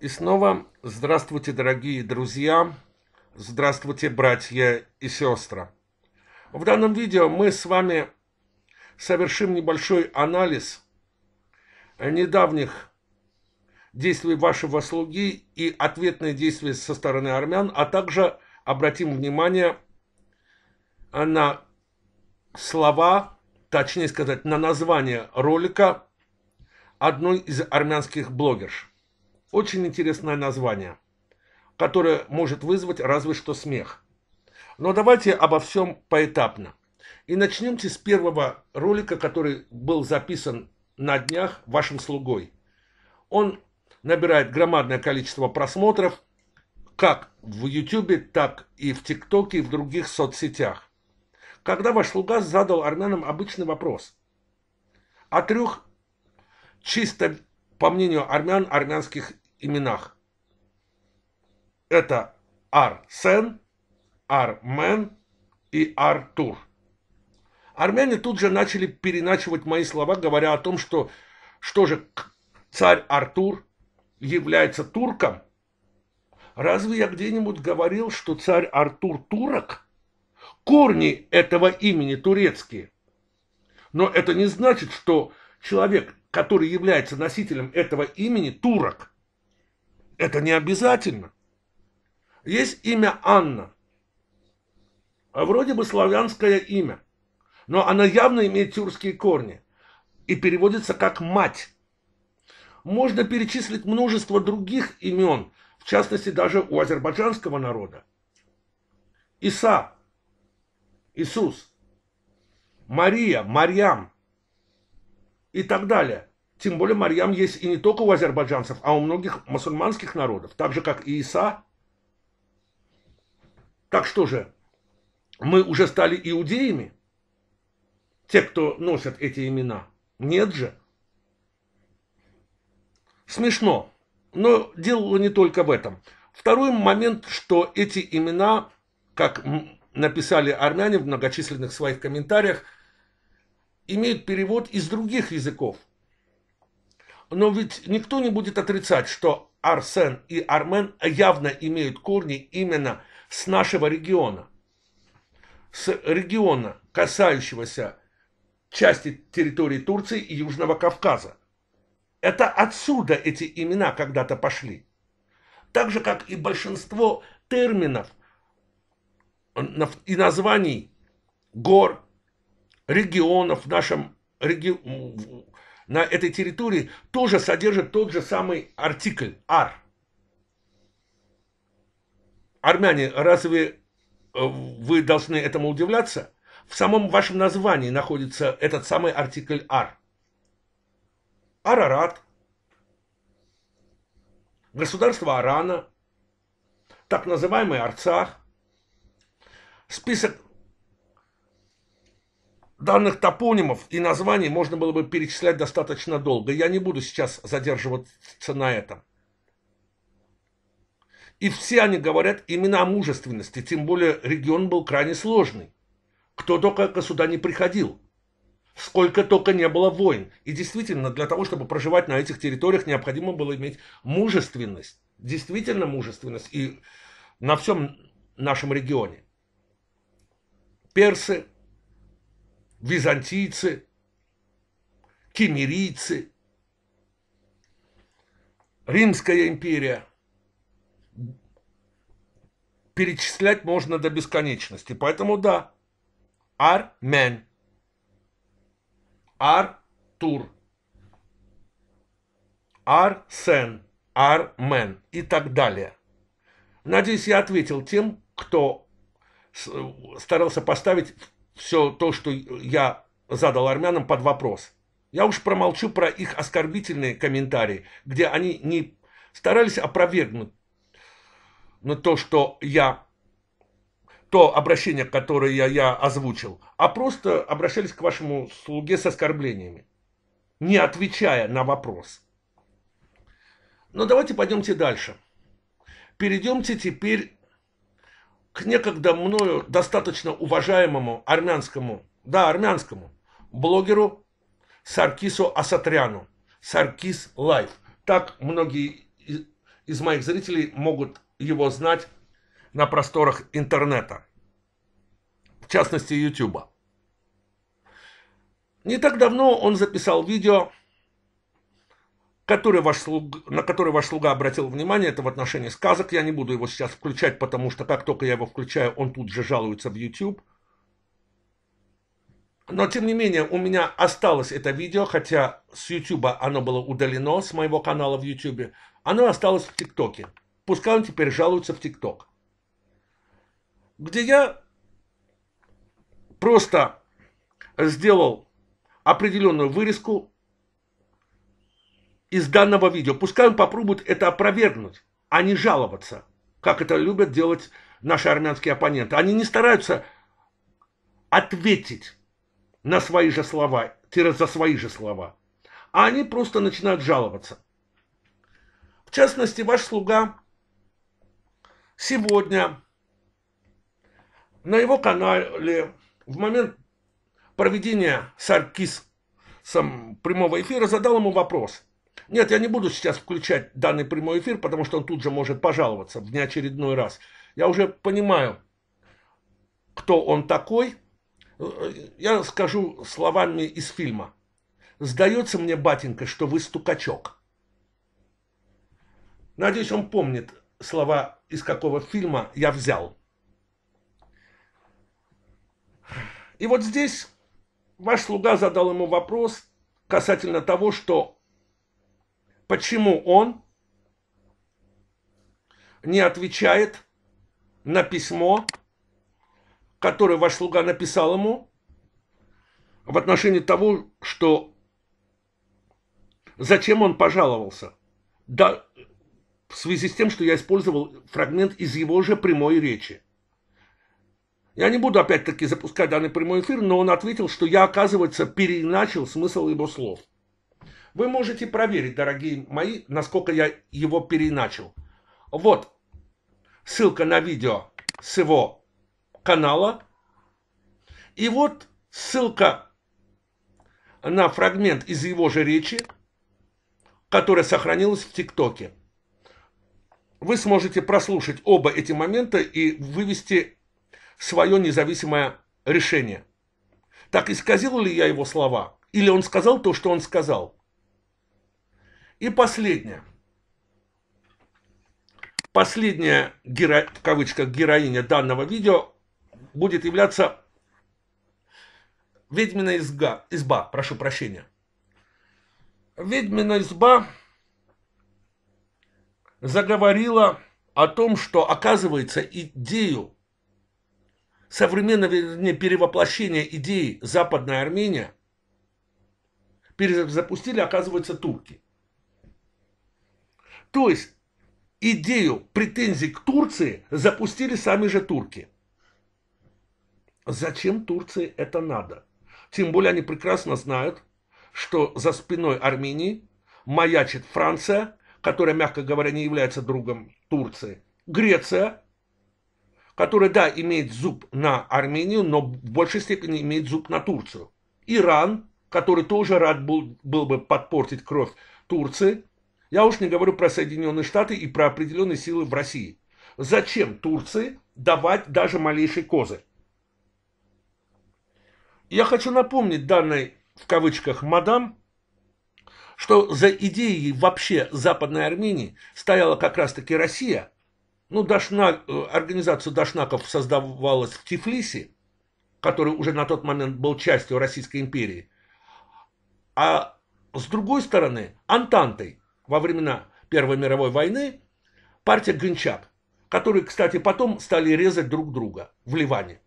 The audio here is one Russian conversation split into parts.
И снова здравствуйте, дорогие друзья, здравствуйте, братья и сестры. В данном видео мы с вами совершим небольшой анализ недавних действий вашего слуги и ответные действия со стороны армян, а также обратим внимание на слова, точнее сказать, на название ролика одной из армянских блогерш. Очень интересное название, которое может вызвать разве что смех. Но давайте обо всем поэтапно. И начнемте с первого ролика, который был записан на днях вашим слугой. Он набирает громадное количество просмотров, как в YouTube, так и в TikTok и в других соцсетях. Когда ваш слуга задал армянам обычный вопрос. О трех чисто по мнению армян, армянских именах. Это Арсен, Армен и Артур. Армяне тут же начали переначивать мои слова, говоря о том, что что же царь Артур является турком? Разве я где-нибудь говорил, что царь Артур турок? Корни этого имени турецкие. Но это не значит, что человек который является носителем этого имени, турок. Это не обязательно. Есть имя Анна. А вроде бы славянское имя. Но она явно имеет тюркские корни. И переводится как «мать». Можно перечислить множество других имен, в частности даже у азербайджанского народа. Иса, Иисус, Мария, Марьям – и так далее. Тем более Марьям есть и не только у азербайджанцев, а у многих мусульманских народов, так же как и Иса. Так что же, мы уже стали иудеями? Те, кто носят эти имена? Нет же. Смешно, но дело не только в этом. Второй момент, что эти имена, как написали армяне в многочисленных своих комментариях – имеют перевод из других языков. Но ведь никто не будет отрицать, что Арсен и Армен явно имеют корни именно с нашего региона. С региона, касающегося части территории Турции и Южного Кавказа. Это отсюда эти имена когда-то пошли. Так же, как и большинство терминов и названий гор, регионов в нашем реги... на этой территории тоже содержит тот же самый артикль «ар». Армяне, разве э, вы должны этому удивляться? В самом вашем названии находится этот самый артикль «ар». Арарат, государство Арана, так называемый Арцах, список Данных топонимов и названий можно было бы перечислять достаточно долго. Я не буду сейчас задерживаться на этом. И все они говорят именно о мужественности, тем более регион был крайне сложный. Кто только сюда не приходил. Сколько только не было войн. И действительно, для того, чтобы проживать на этих территориях, необходимо было иметь мужественность. Действительно мужественность. И на всем нашем регионе. Персы, византийцы, кемерийцы, Римская империя. Перечислять можно до бесконечности. Поэтому да, Армен. Артур. Арсен. Армен. И так далее. Надеюсь, я ответил тем, кто э, старался поставить все то, что я задал армянам под вопрос. Я уж промолчу про их оскорбительные комментарии, где они не старались опровергнуть но то, что я то обращение, которое я, я озвучил, а просто обращались к вашему слуге с оскорблениями, не отвечая на вопрос. Но ну, давайте пойдемте дальше. Перейдемте теперь к некогда мною достаточно уважаемому армянскому, да, армянскому блогеру Саркису Асатряну. Саркис Лайф. Так многие из моих зрителей могут его знать на просторах интернета, в частности Ютуба. Не так давно он записал видео который ваш слуг, на который ваш слуга обратил внимание, это в отношении сказок. Я не буду его сейчас включать, потому что как только я его включаю, он тут же жалуется в YouTube. Но, тем не менее, у меня осталось это видео, хотя с YouTube оно было удалено, с моего канала в YouTube. Оно осталось в ТикТоке. Пускай он теперь жалуется в ТикТок. Где я просто сделал определенную вырезку из данного видео. Пускай он попробует это опровергнуть, а не жаловаться, как это любят делать наши армянские оппоненты. Они не стараются ответить на свои же слова, за свои же слова, а они просто начинают жаловаться. В частности, ваш слуга сегодня на его канале в момент проведения Саркис прямого эфира задал ему вопрос – нет, я не буду сейчас включать данный прямой эфир, потому что он тут же может пожаловаться в неочередной раз. Я уже понимаю, кто он такой. Я скажу словами из фильма. Сдается мне, батенька, что вы стукачок. Надеюсь, он помнит слова, из какого фильма я взял. И вот здесь ваш слуга задал ему вопрос касательно того, что Почему он не отвечает на письмо, которое ваш слуга написал ему в отношении того, что зачем он пожаловался? Да, в связи с тем, что я использовал фрагмент из его же прямой речи. Я не буду опять-таки запускать данный прямой эфир, но он ответил, что я, оказывается, переначил смысл его слов. Вы можете проверить, дорогие мои, насколько я его переиначил. Вот ссылка на видео с его канала. И вот ссылка на фрагмент из его же речи, которая сохранилась в ТикТоке. Вы сможете прослушать оба эти момента и вывести свое независимое решение. Так исказил ли я его слова? Или он сказал то, что он сказал? И последнее. Последняя, геро... в кавычках, героиня данного видео будет являться ведьмина изга... изба, прошу прощения. Ведьмина изба заговорила о том, что, оказывается, идею современного вернее, перевоплощения идеи Западная Армения перезапустили, оказывается, турки – то есть идею претензий к Турции запустили сами же турки. Зачем Турции это надо? Тем более они прекрасно знают, что за спиной Армении маячит Франция, которая, мягко говоря, не является другом Турции, Греция, которая, да, имеет зуб на Армению, но в большей степени имеет зуб на Турцию, Иран, который тоже рад был, был бы подпортить кровь Турции – я уж не говорю про Соединенные Штаты и про определенные силы в России. Зачем Турции давать даже малейший козырь? Я хочу напомнить данной, в кавычках, мадам, что за идеей вообще Западной Армении стояла как раз-таки Россия. Ну, Дашна, э, организация Дашнаков создавалась в Тифлисе, который уже на тот момент был частью Российской империи. А с другой стороны, Антантой, во времена Первой мировой войны партия Гончак, которые, кстати, потом стали резать друг друга в Ливане.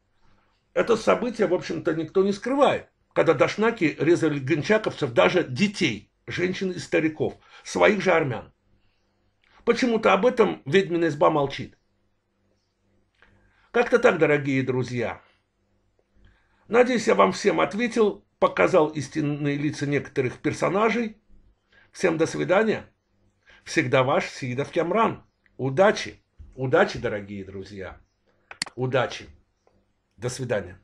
Это событие, в общем-то, никто не скрывает, когда дашнаки резали гончаковцев, даже детей, женщин и стариков, своих же армян. Почему-то об этом ведьмина изба молчит. Как-то так, дорогие друзья. Надеюсь, я вам всем ответил, показал истинные лица некоторых персонажей. Всем до свидания. Всегда ваш Сидов Кямран. Удачи! Удачи, дорогие друзья! Удачи! До свидания!